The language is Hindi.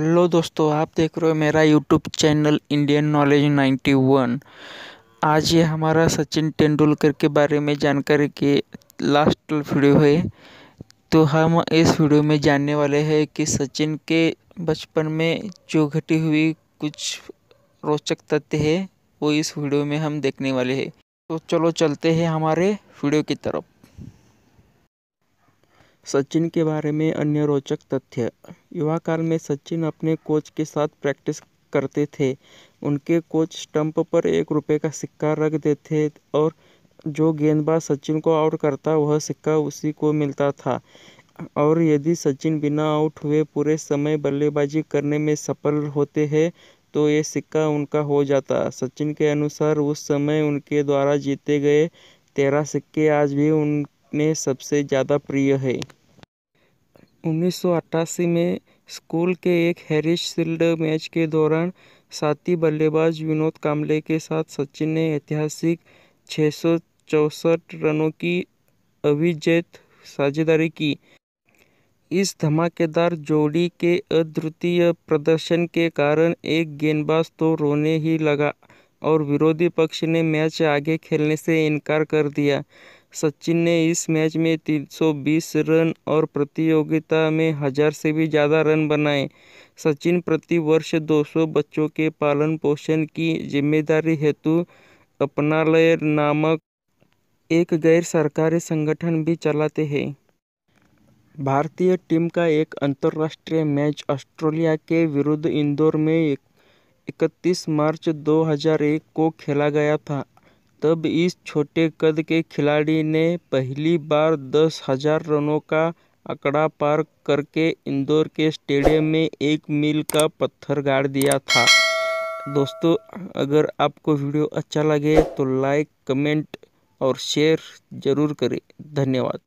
हेलो दोस्तों आप देख रहे हो मेरा यूट्यूब चैनल इंडियन नॉलेज 91 आज ये हमारा सचिन तेंदुलकर के बारे में जानकारी के लास्ट वीडियो है तो हम इस वीडियो में जानने वाले हैं कि सचिन के बचपन में जो घटी हुई कुछ रोचक तथ्य है वो इस वीडियो में हम देखने वाले हैं तो चलो चलते हैं हमारे वीडियो की तरफ सचिन के बारे में अन्य रोचक तथ्य युवा काल में सचिन अपने कोच के साथ प्रैक्टिस करते थे उनके कोच स्टंप पर एक रुपये का सिक्का रख देते और जो गेंदबाज सचिन को आउट करता वह सिक्का उसी को मिलता था और यदि सचिन बिना आउट हुए पूरे समय बल्लेबाजी करने में सफल होते हैं तो ये सिक्का उनका हो जाता सचिन के अनुसार उस समय उनके द्वारा जीते गए तेरह सिक्के आज भी उनने सबसे ज़्यादा प्रिय है उन्नीस सौ अट्ठासी में स्कूल के एक हैरिस शील्ड मैच के दौरान साथी बल्लेबाज विनोद कामले के साथ सचिन ने ऐतिहासिक छः सौ चौंसठ रनों की अभिजेत साझेदारी की इस धमाकेदार जोड़ी के अद्वितीय प्रदर्शन के कारण एक गेंदबाज तो रोने ही लगा और विरोधी पक्ष ने मैच आगे खेलने से इनकार कर दिया सचिन ने इस मैच में 320 रन और प्रतियोगिता में हज़ार से भी ज़्यादा रन बनाए सचिन प्रति वर्ष 200 बच्चों के पालन पोषण की जिम्मेदारी हेतु अपनालय नामक एक गैर सरकारी संगठन भी चलाते हैं भारतीय टीम का एक अंतर्राष्ट्रीय मैच ऑस्ट्रेलिया के विरुद्ध इंदौर में 31 मार्च 2001 को खेला गया था तब इस छोटे कद के खिलाड़ी ने पहली बार दस हज़ार रनों का आंकड़ा पार करके इंदौर के स्टेडियम में एक मील का पत्थर गाड़ दिया था दोस्तों अगर आपको वीडियो अच्छा लगे तो लाइक कमेंट और शेयर ज़रूर करें धन्यवाद